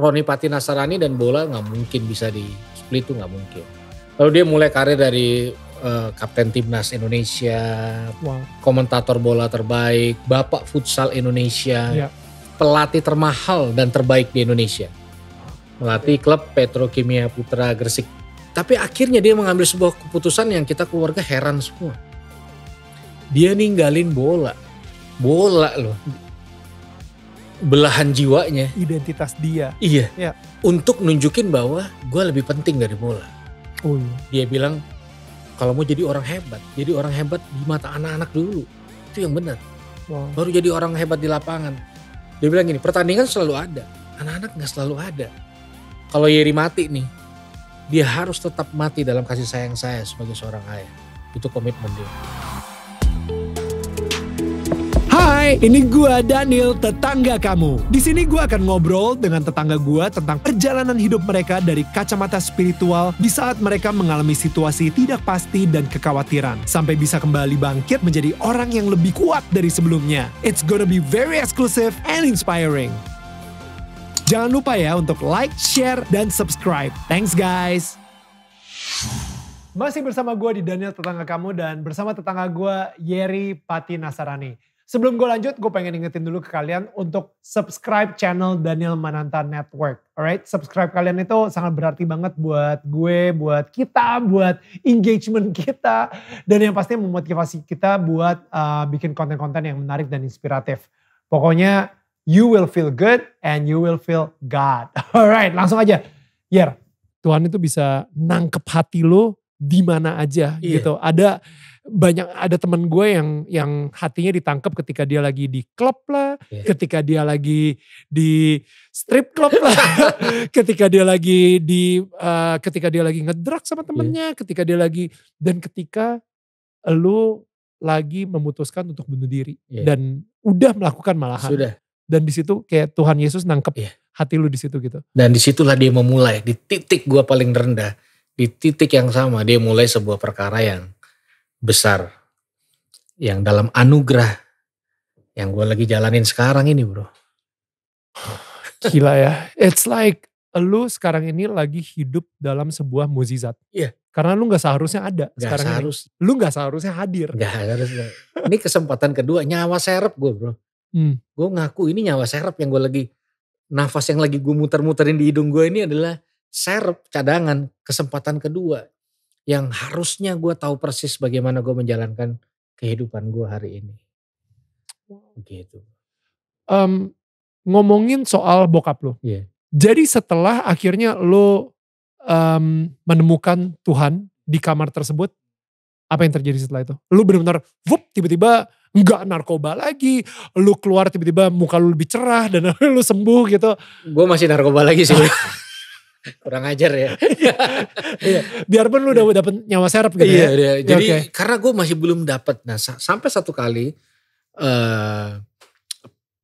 Roni Pati Nasarani dan bola nggak mungkin bisa di split tuh nggak mungkin. Lalu dia mulai karir dari uh, kapten timnas Indonesia, wow. komentator bola terbaik, bapak futsal Indonesia, yeah. pelatih termahal dan terbaik di Indonesia, melatih klub Petrokimia Putra Gresik. Tapi akhirnya dia mengambil sebuah keputusan yang kita keluarga heran semua. Dia ninggalin bola, bola loh belahan jiwanya, identitas dia. Iya. Ya. Untuk nunjukin bahwa gue lebih penting dari bola. Oh iya. Dia bilang kalau mau jadi orang hebat, jadi orang hebat di mata anak-anak dulu. Itu yang benar. Wow. Baru jadi orang hebat di lapangan. Dia bilang gini, pertandingan selalu ada. Anak-anak nggak selalu ada. Kalau Yeri mati nih, dia harus tetap mati dalam kasih sayang saya sebagai seorang ayah. Itu komitmen dia. ini gua Daniel, tetangga kamu. Di sini gua akan ngobrol dengan tetangga gua tentang perjalanan hidup mereka dari kacamata spiritual di saat mereka mengalami situasi tidak pasti dan kekhawatiran sampai bisa kembali bangkit menjadi orang yang lebih kuat dari sebelumnya. It's gonna be very exclusive and inspiring. Jangan lupa ya untuk like, share, dan subscribe. Thanks guys. Masih bersama gue di Daniel Tetangga Kamu dan bersama tetangga gue Yeri Pati Nasarani. Sebelum gue lanjut, gue pengen ingetin dulu ke kalian untuk subscribe channel Daniel Mananta Network. Alright, subscribe kalian itu sangat berarti banget buat gue, buat kita, buat engagement kita. Dan yang pastinya memotivasi kita buat uh, bikin konten-konten yang menarik dan inspiratif. Pokoknya you will feel good and you will feel God. Alright, langsung aja. Yer. Tuhan itu bisa nangkep hati lo di mana aja yeah. gitu. Ada banyak ada teman gue yang yang hatinya ditangkap ketika dia lagi di klub lah, yeah. ketika dia lagi di strip club lah, ketika dia lagi di uh, ketika dia lagi ngedrak sama iya. temennya, yeah. ketika dia lagi dan ketika lu lagi memutuskan untuk bunuh diri yeah. dan udah melakukan malahan. Sudah. Dan di situ kayak Tuhan Yesus nangkep yeah. hati lu di situ gitu. Dan disitulah dia memulai di titik gua paling rendah, di titik yang sama dia mulai sebuah perkara yang besar yang dalam anugerah yang gue lagi jalanin sekarang ini bro. Gila ya, it's like lu sekarang ini lagi hidup dalam sebuah muzizat. Iya. Yeah. Karena lu gak seharusnya ada gak sekarang seharus. ini. Lu gak seharusnya hadir. Gak seharusnya. ini kesempatan kedua, nyawa serep gue bro. Hmm. Gue ngaku ini nyawa serep yang gue lagi, nafas yang lagi gue muter-muterin di hidung gue ini adalah serep cadangan kesempatan kedua yang harusnya gue tahu persis bagaimana gue menjalankan kehidupan gue hari ini. Gitu. Um, ngomongin soal bokap lo. Yeah. Jadi setelah akhirnya lo um, mmm, menemukan Tuhan di kamar tersebut, apa yang terjadi setelah itu? Lu benar-benar wup tiba-tiba nggak narkoba lagi, lu keluar tiba-tiba muka lu lebih cerah dan lu sembuh gitu. Gue masih narkoba lagi sih. kurang ajar ya. Iya. Biarpun lu udah iya. dapet nyawa serap gitu iya, ya. Iya. iya jadi okay. karena gue masih belum dapet. Nah sampai satu kali uh,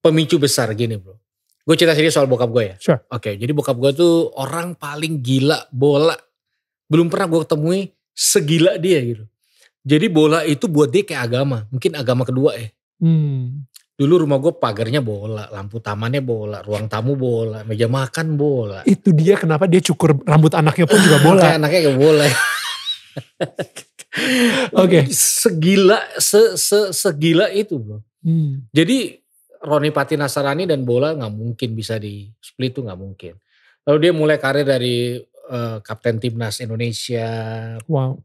pemicu besar gini bro. Gue cerita sendiri soal bokap gue ya. Sure. Oke okay, jadi bokap gue tuh orang paling gila bola. Belum pernah gue ketemui segila dia gitu. Jadi bola itu buat dia kayak agama. Mungkin agama kedua ya. Hmm. Dulu rumah gue pagarnya bola, lampu tamannya bola, ruang tamu bola, meja makan bola. Itu dia kenapa dia cukur rambut anaknya pun juga bola. Kayak anaknya gak boleh Oke. Okay. Segila se, se, segila itu, Bro. Hmm. Jadi Roni Pati Nasarani dan bola gak mungkin bisa di split itu gak mungkin. Lalu dia mulai karir dari uh, kapten timnas Indonesia. Wow.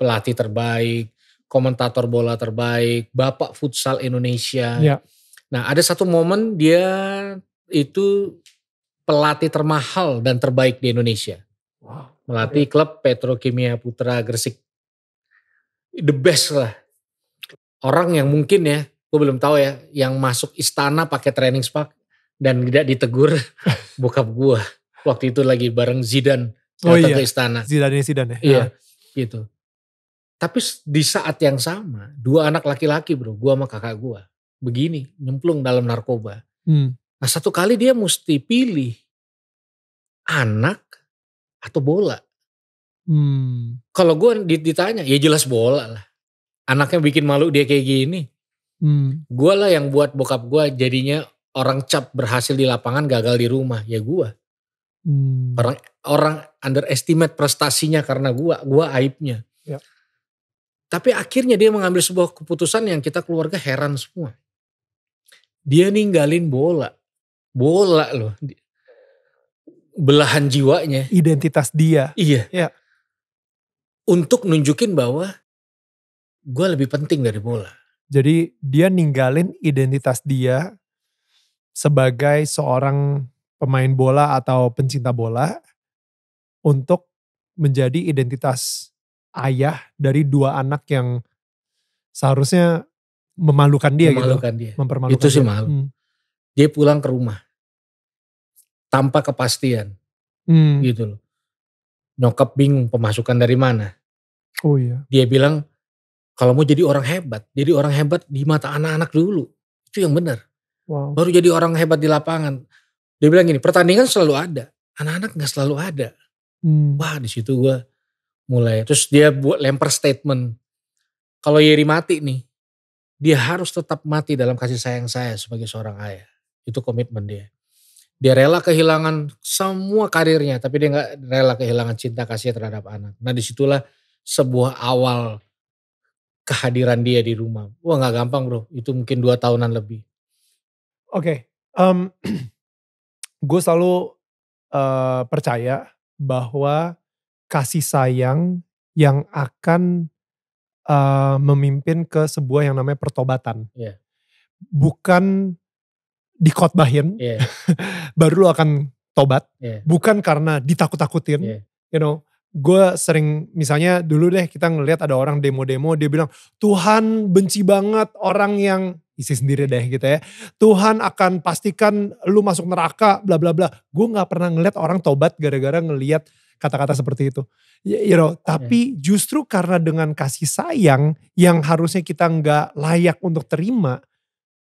Pelatih terbaik, komentator bola terbaik, bapak futsal Indonesia. Ya. Nah, ada satu momen dia itu pelatih termahal dan terbaik di Indonesia. Wow. Melatih ya. klub Petrokimia Putra Gresik. The best lah. Orang yang mungkin ya, gue belum tahu ya, yang masuk istana pakai training spark dan tidak ditegur bokap gue. Waktu itu lagi bareng Zidane oh, iya. istana. Zidane Zidane ya. Iya, ah. gitu. Tapi di saat yang sama, dua anak laki-laki bro, gua sama kakak gua, begini, nyemplung dalam narkoba. Hmm. Nah satu kali dia mesti pilih anak atau bola. Hmm. Kalau gue ditanya, ya jelas bola lah. Anaknya bikin malu dia kayak gini. Hmm. Gue lah yang buat bokap gue jadinya orang cap berhasil di lapangan gagal di rumah. Ya gue. Hmm. Orang orang underestimate prestasinya karena gue, gue aibnya. Ya. Tapi akhirnya dia mengambil sebuah keputusan yang kita keluarga heran semua. Dia ninggalin bola. Bola loh. Belahan jiwanya. Identitas dia. Iya. Ya. Untuk nunjukin bahwa gue lebih penting dari bola. Jadi dia ninggalin identitas dia sebagai seorang pemain bola atau pencinta bola untuk menjadi identitas ayah dari dua anak yang seharusnya memalukan dia gitu. memalukan gitu. dia. Mempermalukan Itu sih dia. malu. Hmm. Dia pulang ke rumah tanpa kepastian. Hmm. Gitu loh. Nyokap bingung pemasukan dari mana. Oh iya. Dia bilang kalau mau jadi orang hebat, jadi orang hebat di mata anak-anak dulu. Itu yang benar. Wow. Baru jadi orang hebat di lapangan. Dia bilang gini, pertandingan selalu ada. Anak-anak gak selalu ada. Hmm. Wah di situ gue mulai terus dia buat lempar statement kalau Yeri mati nih dia harus tetap mati dalam kasih sayang saya sebagai seorang ayah itu komitmen dia dia rela kehilangan semua karirnya tapi dia nggak rela kehilangan cinta kasih terhadap anak nah disitulah sebuah awal kehadiran dia di rumah wah nggak gampang bro itu mungkin dua tahunan lebih oke okay. um, gue selalu uh, percaya bahwa kasih sayang yang akan uh, memimpin ke sebuah yang namanya pertobatan. Yeah. Bukan dikotbahin, yeah. baru lo akan tobat. Yeah. Bukan karena ditakut-takutin. Yeah. You know, gue sering misalnya dulu deh kita ngelihat ada orang demo-demo dia bilang Tuhan benci banget orang yang isi sendiri deh gitu ya Tuhan akan pastikan lu masuk neraka bla bla bla gue nggak pernah ngelihat orang tobat gara-gara ngelihat kata-kata seperti itu. Ya, you know, tapi iya. justru karena dengan kasih sayang yang harusnya kita nggak layak untuk terima,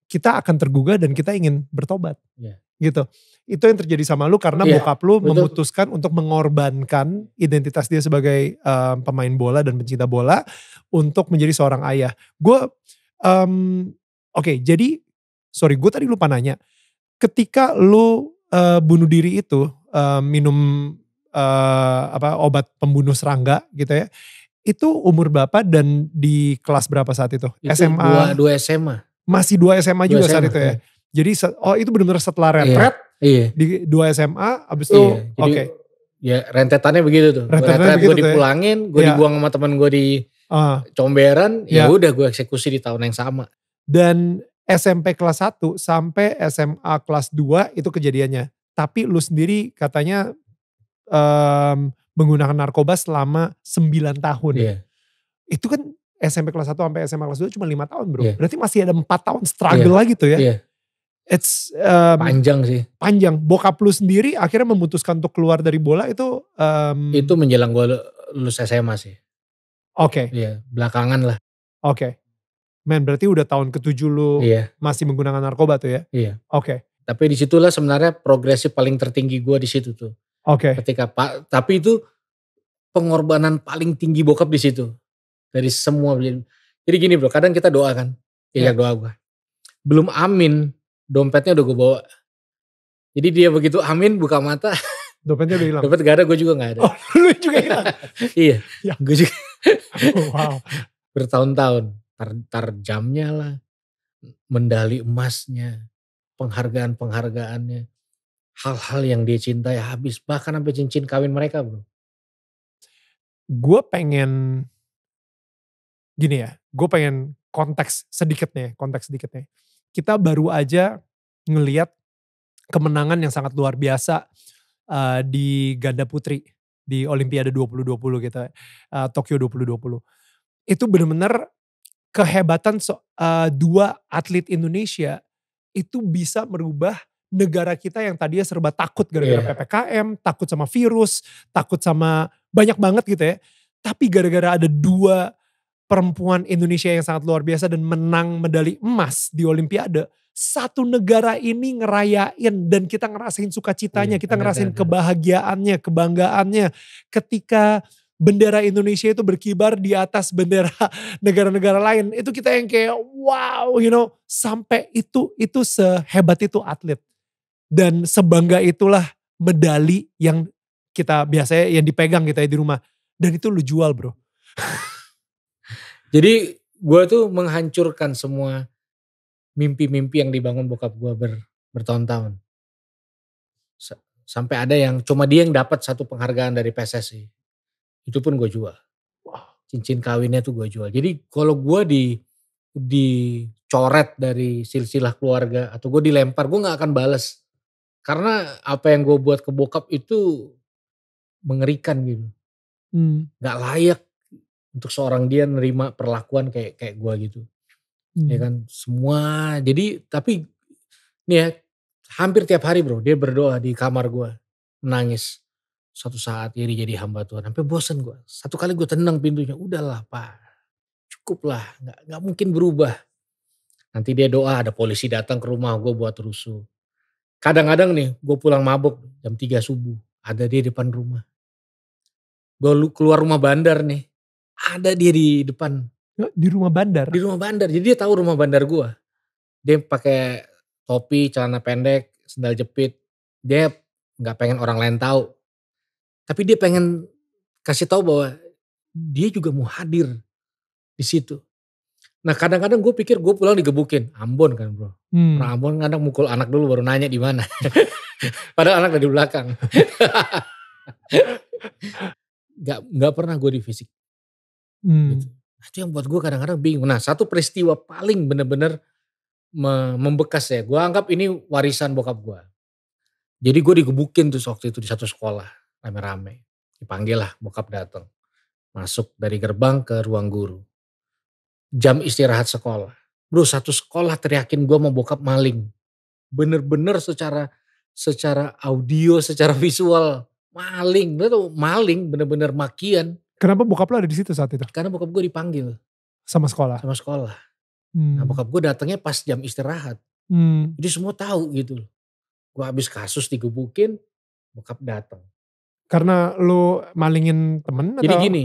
kita akan tergugah dan kita ingin bertobat. Yeah. Gitu. Itu yang terjadi sama lu karena yeah, bokap lu betul. memutuskan untuk mengorbankan identitas dia sebagai um, pemain bola dan pencinta bola untuk menjadi seorang ayah. Gue, um, mmm, oke okay, jadi, sorry gue tadi lupa nanya. Ketika lu uh, bunuh diri itu, uh, minum uh, apa obat pembunuh serangga gitu ya. Itu umur berapa dan di kelas berapa saat itu? itu SMA. Dua, dua SMA. Masih dua SMA dua juga SMA, saat itu ya. Iya. Jadi oh itu benar-benar setelah iya, retret iya, di dua SMA abis itu iya, oke. Okay. Ya rentetannya begitu tuh. Rentetannya gue ya? dipulangin, gue iya. dibuang sama teman gue di uh, comberan, ya iya. udah gue eksekusi di tahun yang sama. Dan SMP kelas 1 sampai SMA kelas 2 itu kejadiannya. Tapi lu sendiri katanya um, menggunakan narkoba selama 9 tahun. Yeah. Itu kan SMP kelas 1 sampai SMA kelas 2 cuma 5 tahun bro. Yeah. Berarti masih ada 4 tahun struggle yeah. Iya. lagi tuh ya. Yeah. It's um, panjang sih. Panjang. Bokap lu sendiri akhirnya memutuskan untuk keluar dari bola itu um, itu menjelang gue lulus SMA sih. Oke. Okay. Iya, belakangan lah. Oke. Okay. Men, berarti udah tahun ketujuh lu iya. masih menggunakan narkoba tuh ya? Iya. Oke. Okay. Tapi disitulah sebenarnya progresif paling tertinggi gue di situ tuh. Oke. Okay. Ketika Pak, tapi itu pengorbanan paling tinggi bokap di situ dari semua. Jadi gini bro, kadang kita doa kan, iya, ya yeah. doa gua. Belum amin, dompetnya udah gue bawa. Jadi dia begitu amin buka mata. Dompetnya udah hilang. Dompet gak ada, gue juga gak ada. Oh, lu juga hilang. iya, ya. gue juga. oh, wow. Bertahun-tahun, tar, tar jamnya lah, mendali emasnya, penghargaan-penghargaannya hal-hal yang dia cintai habis bahkan sampai cincin kawin mereka bro gue pengen gini ya gue pengen konteks sedikitnya, konteks sedikitnya. kita baru aja ngeliat kemenangan yang sangat luar biasa uh, di ganda putri di Olimpiade 2020 gitu uh, Tokyo 2020 itu benar-benar kehebatan so, uh, dua atlet Indonesia itu bisa merubah negara kita yang tadinya serba takut gara-gara yeah. PPKM, takut sama virus, takut sama banyak banget gitu ya. Tapi gara-gara ada dua perempuan Indonesia yang sangat luar biasa dan menang medali emas di Olimpiade, satu negara ini ngerayain dan kita ngerasain sukacitanya, iya, kita ngerasain kebahagiaannya, kebanggaannya ketika bendera Indonesia itu berkibar di atas bendera negara-negara lain. Itu kita yang kayak wow, you know, sampai itu itu sehebat itu atlet dan sebangga itulah medali yang kita biasanya yang dipegang kita ya di rumah dan itu lu jual bro jadi gue tuh menghancurkan semua mimpi-mimpi yang dibangun bokap gue ber, bertahun-tahun sampai ada yang cuma dia yang dapat satu penghargaan dari PSSI itu pun gue jual cincin kawinnya tuh gue jual jadi kalau gue di dicoret dari silsilah keluarga atau gue dilempar gue nggak akan balas karena apa yang gue buat ke bokap itu mengerikan gitu. Hmm. Gak layak untuk seorang dia nerima perlakuan kayak kayak gue gitu. Ya hmm. Ya kan semua jadi tapi nih ya hampir tiap hari bro dia berdoa di kamar gue menangis satu saat jadi jadi hamba Tuhan sampai bosan gue satu kali gue tenang pintunya udahlah pak cukuplah nggak nggak mungkin berubah nanti dia doa ada polisi datang ke rumah gue buat rusuh Kadang-kadang nih gue pulang mabok jam 3 subuh. Ada dia di depan rumah. Gue keluar rumah bandar nih. Ada dia di depan. Di rumah bandar? Di rumah bandar. Jadi dia tahu rumah bandar gue. Dia pakai topi, celana pendek, sendal jepit. Dia nggak pengen orang lain tahu. Tapi dia pengen kasih tahu bahwa dia juga mau hadir di situ. Nah kadang-kadang gue pikir gue pulang digebukin. Ambon kan bro. Hmm. Nah, Ambon kadang mukul anak dulu baru nanya di mana. Padahal anak dari belakang. gak, gak pernah gue di fisik. Hmm. Gitu. Nah, itu yang buat gue kadang-kadang bingung. Nah satu peristiwa paling bener-bener membekas ya. Gue anggap ini warisan bokap gue. Jadi gue digebukin tuh waktu itu di satu sekolah. Rame-rame. Dipanggil lah bokap datang. Masuk dari gerbang ke ruang guru jam istirahat sekolah. Bro satu sekolah teriakin gue mau bokap maling. Bener-bener secara secara audio, secara visual maling. Lo tau maling bener-bener makian. Kenapa bokap lo ada di situ saat itu? Karena bokap gue dipanggil. Sama sekolah? Sama sekolah. Hmm. Nah bokap gue datangnya pas jam istirahat. Hmm. Jadi semua tahu gitu Gue habis kasus digebukin, bokap datang. Karena lo malingin temen Jadi atau? gini,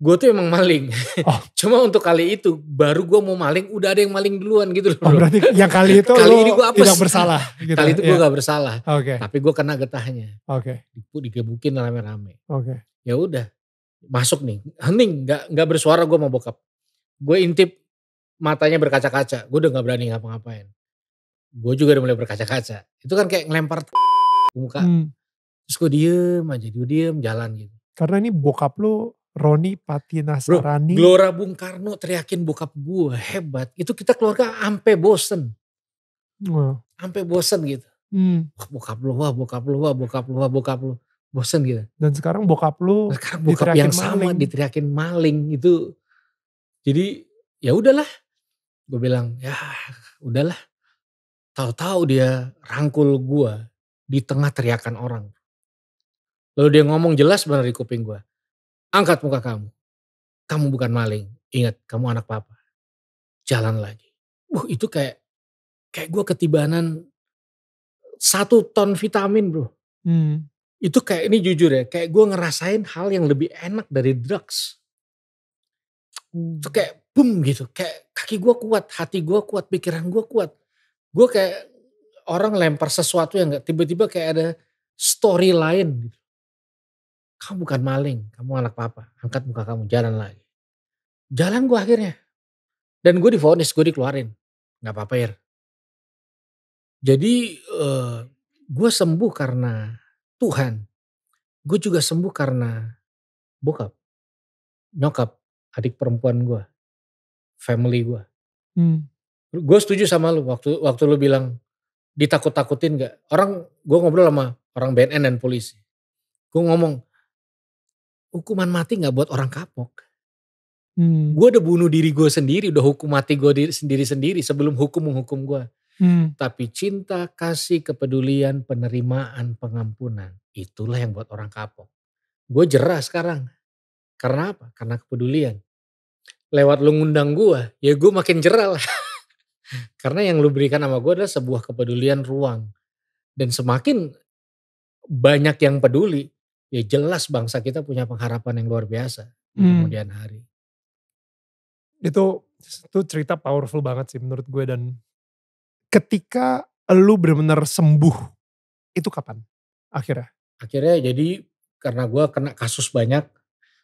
gue tuh emang maling. Oh. Cuma untuk kali itu baru gue mau maling, udah ada yang maling duluan gitu loh. Oh, berarti yang kali itu kali ini gue apes. tidak bersalah. Gitu. Kali ya? itu gue iya. gak bersalah. Okay. Tapi gue kena getahnya. Oke. Okay. Digebukin rame-rame. Oke. Okay. Ya udah, masuk nih. Hening, nggak nggak bersuara gue mau bokap. Gue intip matanya berkaca-kaca. Gue udah nggak berani ngapa-ngapain. Gue juga udah mulai berkaca-kaca. Itu kan kayak ngelempar ke muka. Hmm. Terus gue diem aja, gue diem jalan gitu. Karena ini bokap lu Roni Patina Sarani. Bro, Bung Karno teriakin bokap gue hebat. Itu kita keluarga ampe bosen. Wow. Ampe bosen gitu. Hmm. Wah, bokap lu, wah bokap lu, wah bokap lu, wah bokap lu. Bosen gitu. Dan sekarang bokap lu Dan sekarang bokap yang maling. sama diteriakin maling itu. Jadi ya udahlah. Gue bilang ya udahlah. Tahu-tahu dia rangkul gue di tengah teriakan orang. Lalu dia ngomong jelas benar di kuping gue angkat muka kamu. Kamu bukan maling. Ingat, kamu anak papa. Jalan lagi. Wah, itu kayak kayak gue ketibanan satu ton vitamin bro. Hmm. Itu kayak ini jujur ya, kayak gue ngerasain hal yang lebih enak dari drugs. Hmm. Itu kayak boom gitu, kayak kaki gue kuat, hati gue kuat, pikiran gue kuat. Gue kayak orang lempar sesuatu yang gak tiba-tiba kayak ada story lain gitu kamu bukan maling, kamu anak papa, angkat muka kamu, jalan lagi. Jalan gue akhirnya. Dan gue divonis, gue dikeluarin. Gak apa-apa ya. Jadi uh, eh, gue sembuh karena Tuhan. Gue juga sembuh karena bokap, nyokap, adik perempuan gue, family gue. Hmm. Gue setuju sama lu waktu waktu lu bilang ditakut-takutin gak? Orang gue ngobrol sama orang BNN dan polisi. Gue ngomong hukuman mati nggak buat orang kapok. Hmm. Gue udah bunuh diri gue sendiri, udah hukum mati gue sendiri-sendiri sebelum hukum menghukum gue. Hmm. Tapi cinta, kasih, kepedulian, penerimaan, pengampunan. Itulah yang buat orang kapok. Gue jerah sekarang. Karena apa? Karena kepedulian. Lewat lu ngundang gue, ya gue makin jerah lah. Karena yang lu berikan sama gue adalah sebuah kepedulian ruang. Dan semakin banyak yang peduli, ya jelas bangsa kita punya pengharapan yang luar biasa hmm. kemudian hari. Itu itu cerita powerful banget sih menurut gue dan ketika lu benar-benar sembuh itu kapan akhirnya? Akhirnya jadi karena gue kena kasus banyak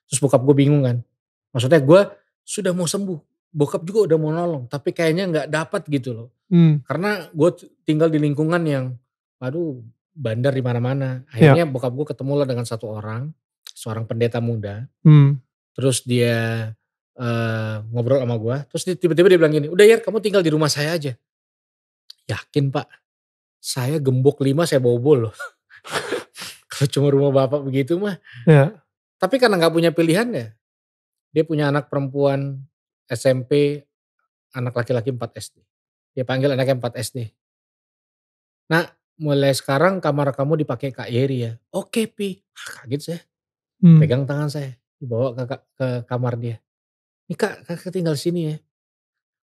terus bokap gue bingung kan. Maksudnya gue sudah mau sembuh, bokap juga udah mau nolong tapi kayaknya nggak dapat gitu loh. Hmm. Karena gue tinggal di lingkungan yang aduh bandar di mana-mana. Iya. Akhirnya yeah. bokap gue ketemu lah dengan satu orang, seorang pendeta muda. Hmm. Terus dia uh, ngobrol sama gue. Terus tiba-tiba dia bilang gini, udah ya kamu tinggal di rumah saya aja. Yakin pak, saya gembok lima saya bobol loh. Kalau cuma rumah bapak begitu mah. Yeah. Tapi karena nggak punya pilihan ya, dia punya anak perempuan SMP, anak laki-laki 4 SD. Dia panggil anaknya 4 SD. Nah mulai sekarang kamar kamu dipakai Kak Yeri ya. Oke Pi. Ah, kaget saya. Hmm. Pegang tangan saya. Dibawa ke, ke kamar dia. Ini kak, kakak tinggal sini ya.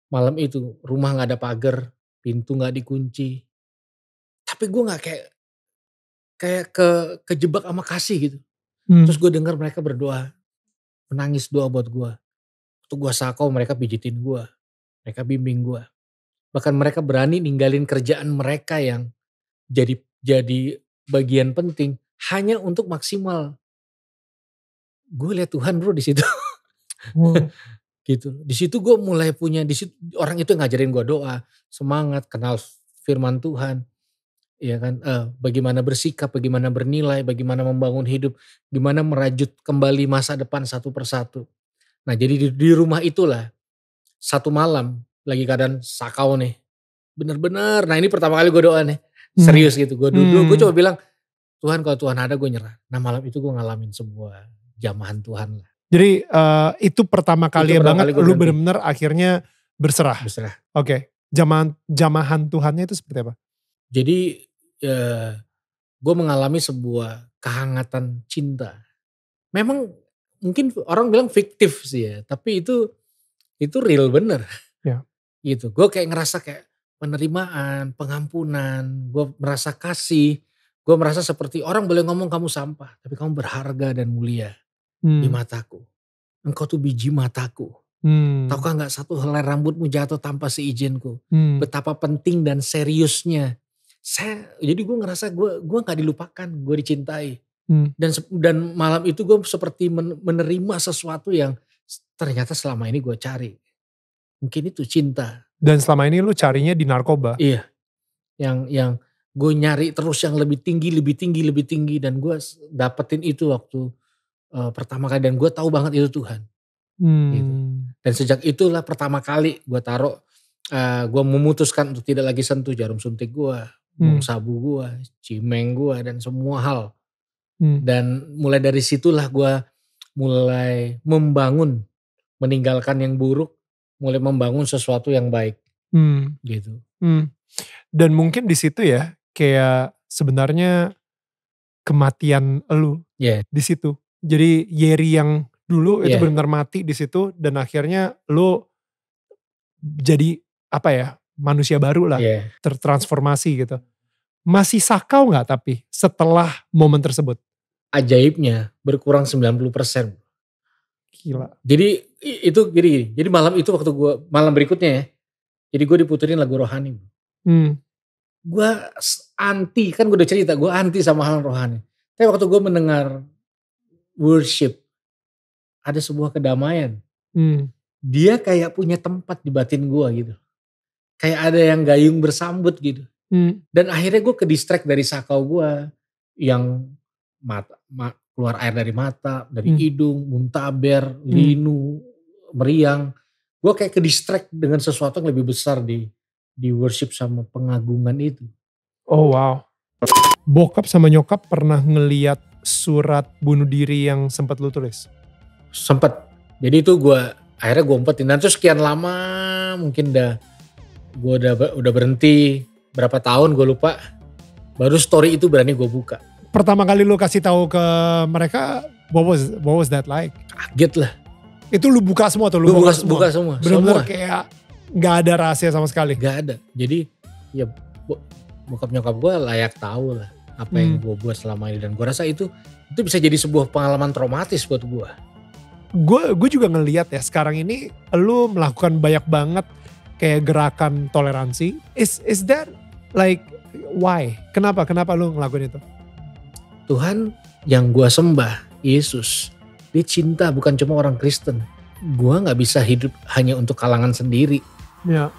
Malam itu rumah gak ada pagar. Pintu gak dikunci. Tapi gue gak kayak kayak ke kejebak sama kasih gitu. Hmm. Terus gue dengar mereka berdoa, menangis doa buat gue. Waktu gue sakau mereka pijitin gue, mereka bimbing gue. Bahkan mereka berani ninggalin kerjaan mereka yang jadi jadi bagian penting hanya untuk maksimal. Gue lihat Tuhan bro di situ. hmm. gitu. Di situ gue mulai punya di situ orang itu ngajarin gue doa, semangat, kenal firman Tuhan. Ya kan, eh, bagaimana bersikap, bagaimana bernilai, bagaimana membangun hidup, gimana merajut kembali masa depan satu persatu. Nah, jadi di, di rumah itulah satu malam lagi keadaan sakau nih. Bener-bener. Nah, ini pertama kali gue doa nih Hmm. Serius gitu. Gue duduk, hmm. gue coba bilang, Tuhan kalau Tuhan ada gue nyerah. Nah malam itu gue ngalamin sebuah jamahan Tuhan lah. Jadi uh, itu pertama kali itu pertama banget kali lu bener-bener akhirnya berserah. Berserah. Oke. Okay. Jamahan jamahan Tuhannya itu seperti apa? Jadi uh, eh, gue mengalami sebuah kehangatan cinta. Memang mungkin orang bilang fiktif sih ya, tapi itu itu real bener. Ya. Gitu. Gue kayak ngerasa kayak penerimaan, pengampunan, gue merasa kasih, gue merasa seperti orang boleh ngomong kamu sampah, tapi kamu berharga dan mulia hmm. di mataku. Engkau tuh biji mataku. Hmm. kan nggak satu helai rambutmu jatuh tanpa seizinku? Hmm. Betapa penting dan seriusnya. Saya jadi gue ngerasa gue gue nggak dilupakan, gue dicintai. Hmm. Dan dan malam itu gue seperti menerima sesuatu yang ternyata selama ini gue cari. Mungkin itu cinta dan selama ini lu carinya di narkoba. Iya. Yang yang gue nyari terus yang lebih tinggi, lebih tinggi, lebih tinggi dan gue dapetin itu waktu uh, pertama kali dan gue tahu banget itu Tuhan. Gitu. Hmm. Gitu. Dan sejak itulah pertama kali gue taruh, uh, eh, gue memutuskan untuk tidak lagi sentuh jarum suntik gue, hmm. sabu gue, cimeng gue dan semua hal. Hmm. Dan mulai dari situlah gue mulai membangun, meninggalkan yang buruk mulai membangun sesuatu yang baik hmm. gitu hmm. dan mungkin di situ ya kayak sebenarnya kematian lu yeah. di situ jadi Yeri yang dulu yeah. itu iya. benar-benar mati di situ dan akhirnya lu jadi apa ya manusia baru lah yeah. tertransformasi gitu masih sakau nggak tapi setelah momen tersebut ajaibnya berkurang 90 persen Gila. Jadi itu jadi jadi malam itu waktu gue malam berikutnya ya. Jadi gue diputerin lagu rohani. Hmm. Gue anti kan gue udah cerita gue anti sama hal rohani. Tapi waktu gue mendengar worship ada sebuah kedamaian. Hmm. Dia kayak punya tempat di batin gue gitu. Kayak ada yang gayung bersambut gitu. Hmm. Dan akhirnya gue ke distract dari sakau gue yang mata, keluar air dari mata, dari hmm. hidung, muntaber, hmm. linu, meriang. Gue kayak ke distract dengan sesuatu yang lebih besar di di worship sama pengagungan itu. Oh wow. Bokap sama nyokap pernah ngeliat surat bunuh diri yang sempat lu tulis? Sempat. Jadi itu gue akhirnya gue umpetin. Dan terus sekian lama mungkin udah gue udah udah berhenti berapa tahun gue lupa. Baru story itu berani gue buka pertama kali lu kasih tahu ke mereka what was what was that like? Kaget lah. Itu lu buka semua atau lu buka, buka semua? Buka semua. benar semua. kayak nggak ada rahasia sama sekali. Gak ada. Jadi ya bokap nyokap gue layak tahu lah apa hmm. yang gue buat selama ini dan gue rasa itu itu bisa jadi sebuah pengalaman traumatis buat gue. Gue gue juga ngeliat ya sekarang ini lu melakukan banyak banget kayak gerakan toleransi. Is is that like why? Kenapa kenapa lu ngelakuin itu? Tuhan yang gue sembah, Yesus, dia cinta bukan cuma orang Kristen. Gue nggak bisa hidup hanya untuk kalangan sendiri. Ya.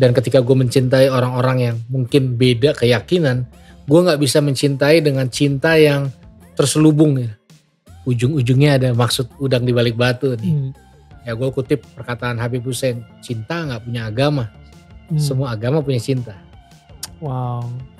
Dan ketika gue mencintai orang-orang yang mungkin beda keyakinan, gue nggak bisa mencintai dengan cinta yang terselubung. Ya. Ujung-ujungnya ada maksud udang di balik batu nih. Hmm. Ya gue kutip perkataan Habib Hussein, cinta nggak punya agama. Hmm. Semua agama punya cinta. Wow.